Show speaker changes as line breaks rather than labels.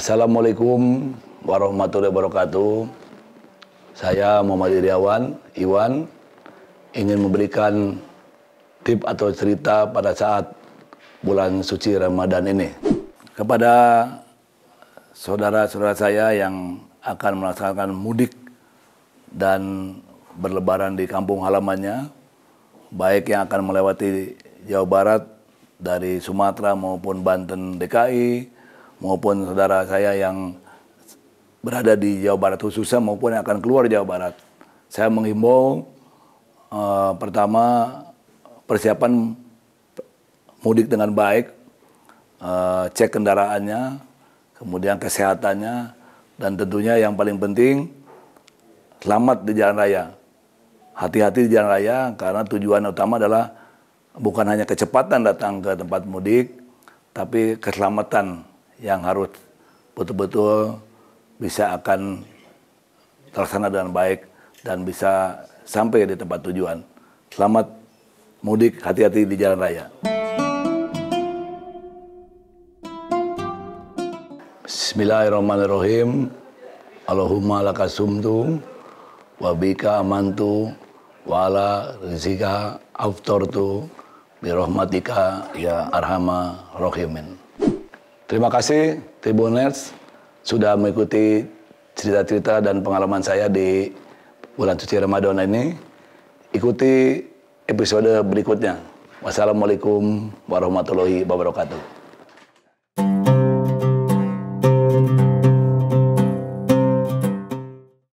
Assalamualaikum warahmatullahi wabarakatuh. Saya Muhammad Iriawan, Iwan, ingin memberikan tip atau cerita pada saat bulan suci Ramadan ini. Kepada saudara-saudara saya yang akan melaksanakan mudik dan berlebaran di kampung halamannya, baik yang akan melewati Jawa Barat dari Sumatera maupun Banten DKI, maupun saudara saya yang berada di Jawa Barat khususnya maupun yang akan keluar Jawa Barat. Saya menghimbau uh, pertama persiapan mudik dengan baik, uh, cek kendaraannya, kemudian kesehatannya, dan tentunya yang paling penting selamat di jalan raya. Hati-hati di jalan raya karena tujuan utama adalah bukan hanya kecepatan datang ke tempat mudik, tapi keselamatan yang harus betul-betul bisa akan terlaksana dengan baik dan bisa sampai di tempat tujuan. Selamat mudik, hati-hati di jalan raya. Bismillahirrahmanirrahim. Allahumma lakasumtu wa bika amantu wa ala rizika aftortu bi ya arhama rahimin. Terima kasih Tribuners sudah mengikuti cerita-cerita dan pengalaman saya di bulan suci Ramadan ini. Ikuti episode berikutnya. Wassalamualaikum warahmatullahi wabarakatuh.